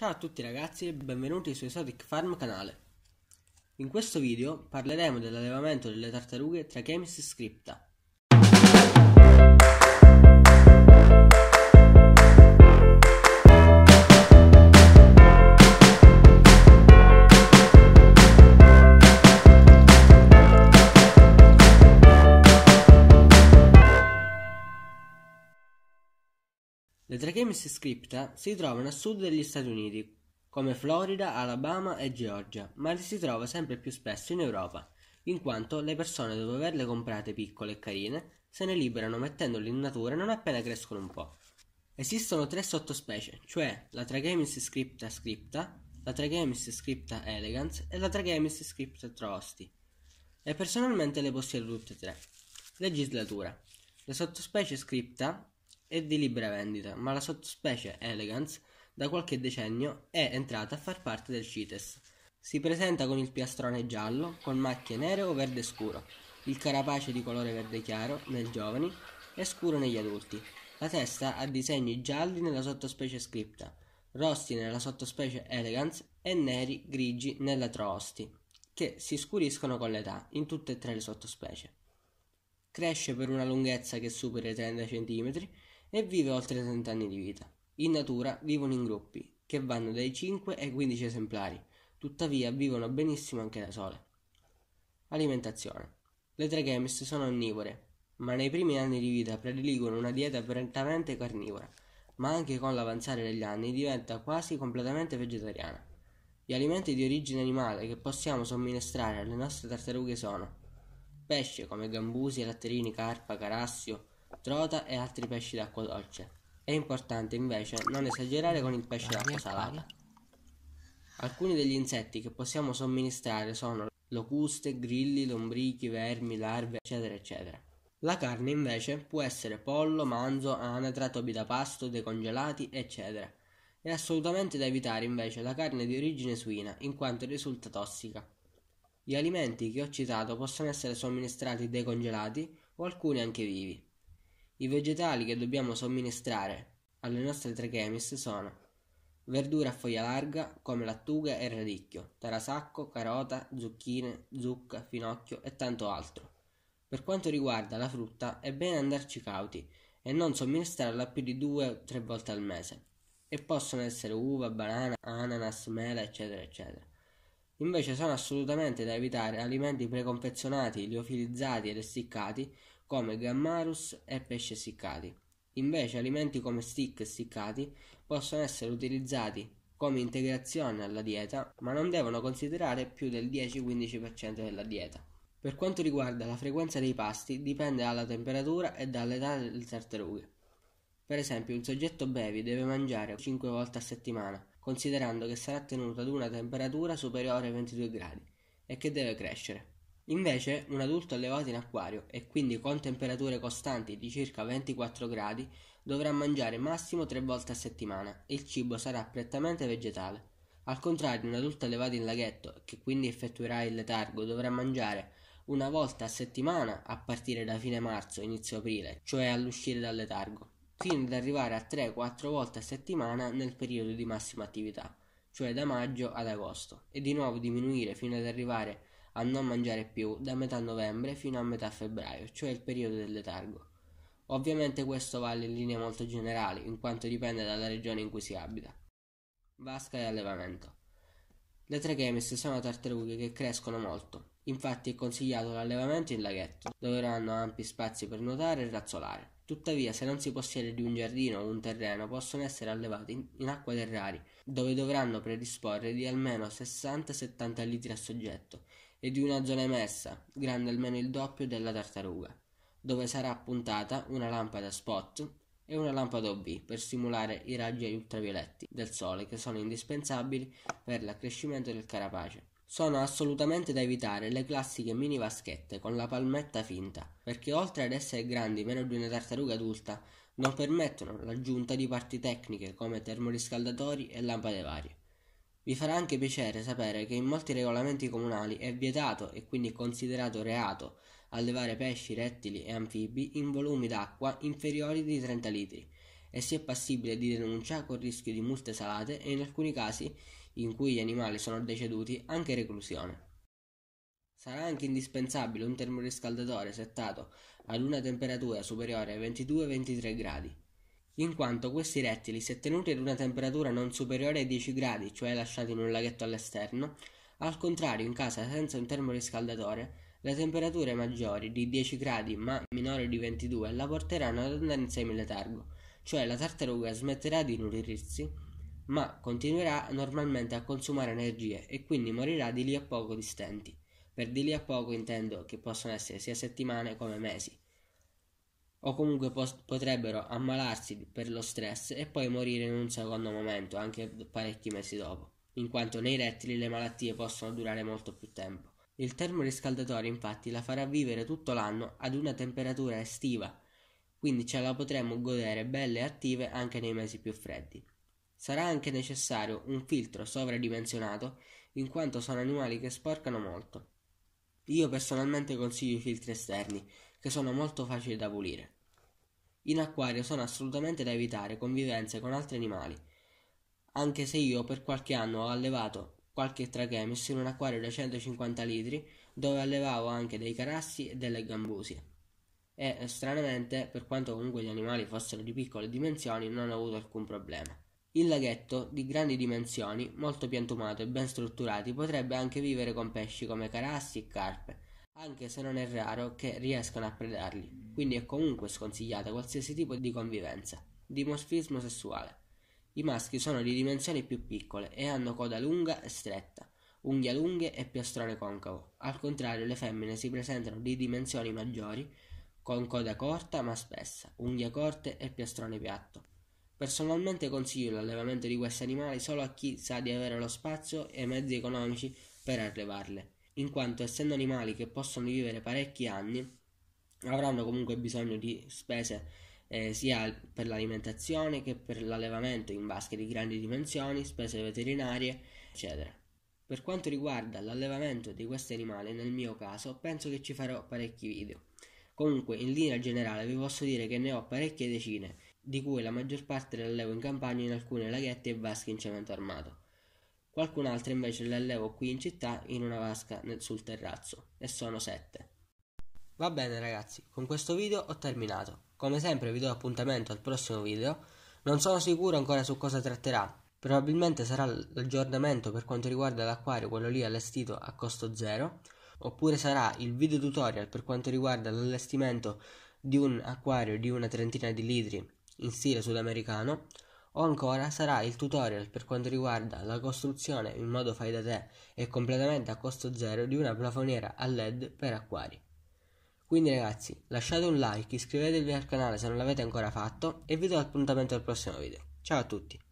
Ciao a tutti ragazzi e benvenuti su Exotic Farm canale. In questo video parleremo dell'allevamento delle tartarughe tra Chemist e Scripta. James Scripta si trova nel sud degli Stati Uniti, come Florida, Alabama e Georgia, ma li si trova sempre più spesso in Europa, in quanto le persone dopo averle comprate piccole e carine se ne liberano mettendole in natura non appena crescono un po'. Esistono tre sottospecie, cioè la Trachemis scripta scripta, la Trachemis scripta elegans e la Trachemis scripta trosti. E personalmente le possiedo tutte e tre. Legislatura. La sottospecie scripta e di libera vendita, ma la sottospecie elegans da qualche decennio è entrata a far parte del CITES. Si presenta con il piastrone giallo, con macchie nere o verde scuro, il carapace di colore verde chiaro nei giovani e scuro negli adulti. La testa ha disegni gialli nella sottospecie scripta, rossi nella sottospecie elegans e neri grigi nella troosti, che si scuriscono con l'età in tutte e tre le sottospecie. Cresce per una lunghezza che supera i 30 cm e vive oltre 30 anni di vita. In natura vivono in gruppi, che vanno dai 5 ai 15 esemplari, tuttavia vivono benissimo anche da sole. Alimentazione. Le traghemis sono onnivore, ma nei primi anni di vita prediligono una dieta prettamente carnivora, ma anche con l'avanzare degli anni diventa quasi completamente vegetariana. Gli alimenti di origine animale che possiamo somministrare alle nostre tartarughe sono pesce come gambusi, latterini, carpa, carassio, trota e altri pesci d'acqua dolce. È importante invece non esagerare con il pesce d'acqua salata. Alcuni degli insetti che possiamo somministrare sono locuste, grilli, lombrichi, vermi, larve, eccetera, eccetera. La carne invece può essere pollo, manzo, anatra, topi da pasto, decongelati, eccetera. È assolutamente da evitare invece la carne di origine suina, in quanto risulta tossica. Gli alimenti che ho citato possono essere somministrati decongelati o alcuni anche vivi. I vegetali che dobbiamo somministrare alle nostre trichemis sono verdura a foglia larga come lattuga e radicchio, tarasacco, carota, zucchine, zucca, finocchio e tanto altro. Per quanto riguarda la frutta è bene andarci cauti e non somministrarla più di 2-3 volte al mese e possono essere uva, banana, ananas, mela eccetera eccetera. Invece sono assolutamente da evitare alimenti preconfezionati, liofilizzati ed essiccati come Gammarus e pesci essiccati. Invece alimenti come stick essiccati possono essere utilizzati come integrazione alla dieta, ma non devono considerare più del 10-15% della dieta. Per quanto riguarda la frequenza dei pasti, dipende dalla temperatura e dall'età delle tartarughe. Per esempio, un soggetto bevi deve mangiare 5 volte a settimana, considerando che sarà tenuto ad una temperatura superiore ai 22 gradi e che deve crescere. Invece un adulto allevato in acquario, e quindi con temperature costanti di circa 24 gradi, dovrà mangiare massimo tre volte a settimana e il cibo sarà prettamente vegetale. Al contrario, un adulto allevato in laghetto, che quindi effettuerà il letargo, dovrà mangiare una volta a settimana a partire da fine marzo-inizio aprile, cioè all'uscire dal letargo, fino ad arrivare a 3-4 volte a settimana nel periodo di massima attività, cioè da maggio ad agosto, e di nuovo diminuire fino ad arrivare a a non mangiare più da metà novembre fino a metà febbraio, cioè il periodo del letargo. Ovviamente questo vale in linea molto generale, in quanto dipende dalla regione in cui si abita. Vasca e allevamento. Le trechemis sono tartarughe che crescono molto, infatti è consigliato l'allevamento in laghetto, dove hanno ampi spazi per nuotare e razzolare. Tuttavia, se non si possiede di un giardino o un terreno, possono essere allevati in, acqua acque terrari, dove dovranno predisporre di almeno 60-70 litri a soggetto, e di una zona emessa, grande almeno il doppio della tartaruga, dove sarà puntata una lampada spot e una lampada OB per simulare i raggi ultravioletti del sole che sono indispensabili per l'accrescimento del carapace. Sono assolutamente da evitare le classiche mini vaschette con la palmetta finta, perché oltre ad essere grandi meno di una tartaruga adulta, non permettono l'aggiunta di parti tecniche come termoriscaldatori e lampade varie. Vi farà anche piacere sapere che in molti regolamenti comunali è vietato e quindi considerato reato allevare pesci, rettili e anfibi in volumi d'acqua inferiori di 30 litri e si è passibile di denuncia con rischio di multe salate e in alcuni casi in cui gli animali sono deceduti anche reclusione. Sarà anche indispensabile un termoriscaldatore settato ad una temperatura superiore ai 22-23 gradi in quanto questi rettili, se tenuti ad una temperatura non superiore ai 10 gradi, cioè lasciati in un laghetto all'esterno, al contrario in casa senza un termoriscaldatore, le temperature maggiori di 10 gradi ma minori di 22 la porteranno ad andare in semiletargo, cioè la tartaruga smetterà di nutrirsi, ma continuerà normalmente a consumare energie e quindi morirà di lì a poco di stenti. Per di lì a poco intendo che possono essere sia settimane come mesi o comunque pos- potrebbero ammalarsi per lo stress e poi morire in un secondo momento, anche parecchi mesi dopo, in quanto nei rettili le malattie possono durare molto più tempo. Il termoriscaldatore infatti la farà vivere tutto l'anno ad una temperatura estiva, quindi ce la potremo godere belle e attive anche nei mesi più freddi. Sarà anche necessario un filtro sovradimensionato in quanto sono animali che sporcano molto. Io personalmente consiglio i filtri esterni, che sono molto facili da pulire. In acquario sono assolutamente da evitare convivenze con altri animali, anche se io per qualche anno ho allevato qualche trachemis in un acquario da 150 litri dove allevavo anche dei carassi e delle gambusie. E eh, stranamente, per quanto comunque gli animali fossero di piccole dimensioni, non ho avuto alcun problema. Il laghetto, di grandi dimensioni, molto piantumato e ben strutturati, potrebbe anche vivere con pesci come carassi e carpe, anche se non è raro che riescano a predarli, quindi è comunque sconsigliata qualsiasi tipo di convivenza. Dimorfismo sessuale. I maschi sono di dimensioni più piccole e hanno coda lunga e stretta, unghie lunghe e piastrone concavo. Al contrario, le femmine si presentano di dimensioni maggiori, con coda corta ma spessa, unghie corte e piastrone piatto. Personalmente consiglio l'allevamento di questi animali solo a chi sa di avere lo spazio e i mezzi economici per allevarle in quanto essendo animali che possono vivere parecchi anni, avranno comunque bisogno di spese eh, sia per l'alimentazione che per l'allevamento in vasche di grandi dimensioni, spese veterinarie, eccetera. Per quanto riguarda l'allevamento di questi animali, nel mio caso, penso che ci farò parecchi video. Comunque, in linea generale, vi posso dire che ne ho parecchie decine, di cui la maggior parte le allevo in campagna in alcune laghette e vasche in cemento armato qualcun'altra invece le allevo qui in città in una vasca nel, sul terrazzo e sono sette. Va bene ragazzi, con questo video ho terminato. Come sempre vi do appuntamento al prossimo video, non sono sicuro ancora su cosa tratterà, probabilmente sarà l'aggiornamento per quanto riguarda l'acquario, quello lì allestito a costo zero, oppure sarà il video tutorial per quanto riguarda l'allestimento di un acquario di una trentina di litri in stile sudamericano, o ancora sarà il tutorial per quanto riguarda la costruzione in modo fai da te e completamente a costo zero di una plafoniera a led per acquari. Quindi ragazzi lasciate un like, iscrivetevi al canale se non l'avete ancora fatto e vi do appuntamento al prossimo video. Ciao a tutti!